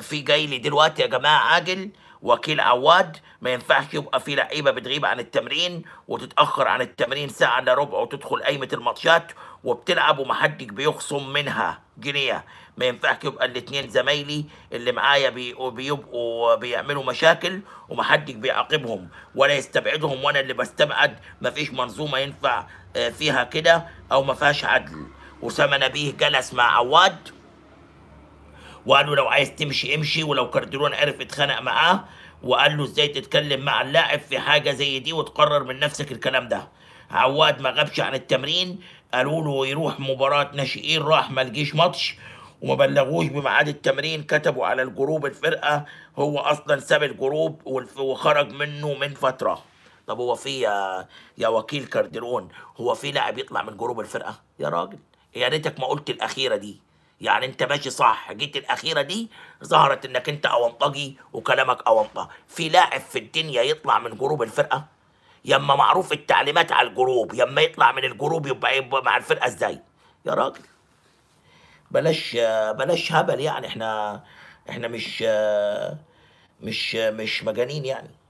في جاي لي دلوقتي يا جماعه عاجل وكيل عواد ما ينفعش يبقى في لعيبه بتغيب عن التمرين وتتاخر عن التمرين ساعه الا ربع وتدخل قايمه الماتشات وبتلعب ومحدش بيخصم منها جنيه ما ينفعش يبقى الاثنين زمايلي اللي معايا بيبقوا بيعملوا مشاكل ومحدش بيعاقبهم ولا يستبعدهم وانا اللي بستبعد ما فيش منظومه ينفع آه، فيها كده او ما فيهاش عدل وسام نبيه جلس مع عواد وقال له لو عايز تمشي امشي ولو كارديرون عرف اتخانق معاه وقال له ازاي تتكلم مع اللاعب في حاجه زي دي وتقرر من نفسك الكلام ده عواد ما غابش عن التمرين قالوا له يروح مباراه ناشئين راح ما لقيش ماتش وما بلغوش بميعاد التمرين كتبوا على الجروب الفرقه هو اصلا ساب الجروب وخرج منه من فتره طب هو في يا, يا وكيل كارديرون هو في لاعب يطلع من جروب الفرقه يا راجل يا ريتك ما قلت الاخيره دي يعني انت ماشي صح جيت الاخيره دي ظهرت انك انت اونطجي وكلامك اونطه في لاعب في الدنيا يطلع من جروب الفرقه يما معروف التعليمات على الجروب يما يطلع من الجروب يبقى, يبقى مع الفرقه ازاي يا راجل بلاش بلاش هبل يعني احنا احنا مش مش مش مجانين يعني